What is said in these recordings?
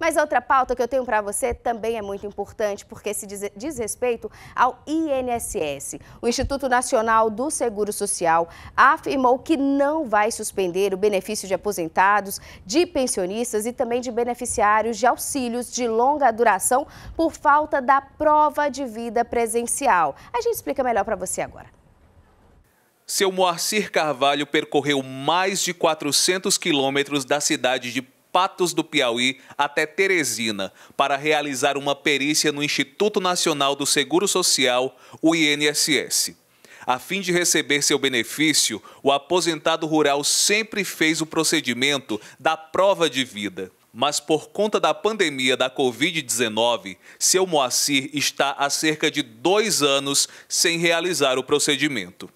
Mas outra pauta que eu tenho para você também é muito importante, porque se diz, diz respeito ao INSS. O Instituto Nacional do Seguro Social afirmou que não vai suspender o benefício de aposentados, de pensionistas e também de beneficiários de auxílios de longa duração por falta da prova de vida presencial. A gente explica melhor para você agora. Seu Moacir Carvalho percorreu mais de 400 quilômetros da cidade de Patos do Piauí até Teresina para realizar uma perícia no Instituto Nacional do Seguro Social, o INSS. A fim de receber seu benefício, o aposentado rural sempre fez o procedimento da prova de vida. Mas por conta da pandemia da Covid-19, seu Moacir está há cerca de dois anos sem realizar o procedimento.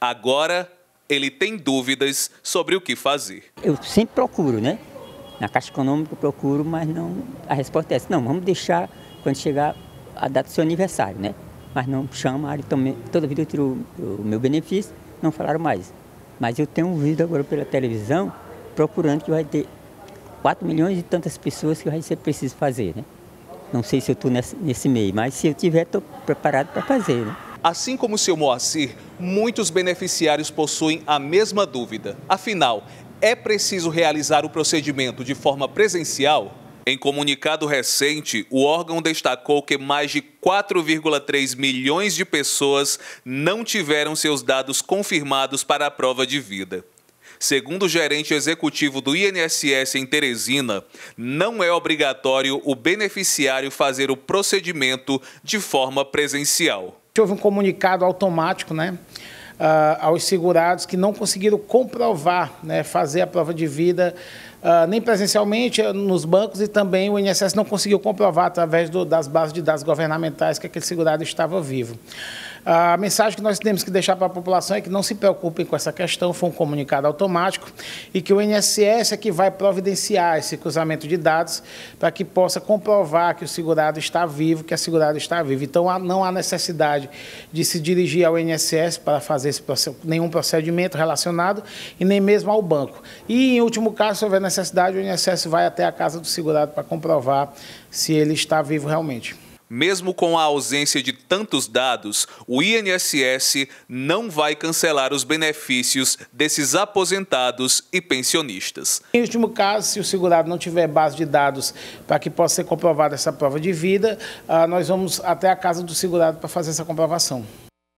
Agora, ele tem dúvidas sobre o que fazer. Eu sempre procuro, né? Na Caixa Econômica eu procuro, mas não. A resposta é essa, não, vamos deixar quando chegar a data do seu aniversário, né? Mas não chamaram, também, toda vida eu tiro o meu benefício, não falaram mais. Mas eu tenho um vídeo agora pela televisão procurando que vai ter 4 milhões e tantas pessoas que vai ser preciso fazer, né? Não sei se eu estou nesse, nesse meio, mas se eu tiver, estou preparado para fazer, né? Assim como o seu Moacir, muitos beneficiários possuem a mesma dúvida. Afinal, é preciso realizar o procedimento de forma presencial? Em comunicado recente, o órgão destacou que mais de 4,3 milhões de pessoas não tiveram seus dados confirmados para a prova de vida. Segundo o gerente executivo do INSS em Teresina, não é obrigatório o beneficiário fazer o procedimento de forma presencial. Houve um comunicado automático, né? Ah, aos segurados que não conseguiram comprovar, né, fazer a prova de vida ah, nem presencialmente eh, nos bancos e também o INSS não conseguiu comprovar através do, das bases de dados governamentais que aquele segurado estava vivo. A mensagem que nós temos que deixar para a população é que não se preocupem com essa questão, foi um comunicado automático e que o INSS é que vai providenciar esse cruzamento de dados para que possa comprovar que o segurado está vivo, que a segurada está viva. Então não há necessidade de se dirigir ao INSS para fazer processo, nenhum procedimento relacionado e nem mesmo ao banco. E em último caso, se houver necessidade, o INSS vai até a casa do segurado para comprovar se ele está vivo realmente. Mesmo com a ausência de tantos dados, o INSS não vai cancelar os benefícios desses aposentados e pensionistas. Em último caso, se o segurado não tiver base de dados para que possa ser comprovada essa prova de vida, ah, nós vamos até a casa do segurado para fazer essa comprovação.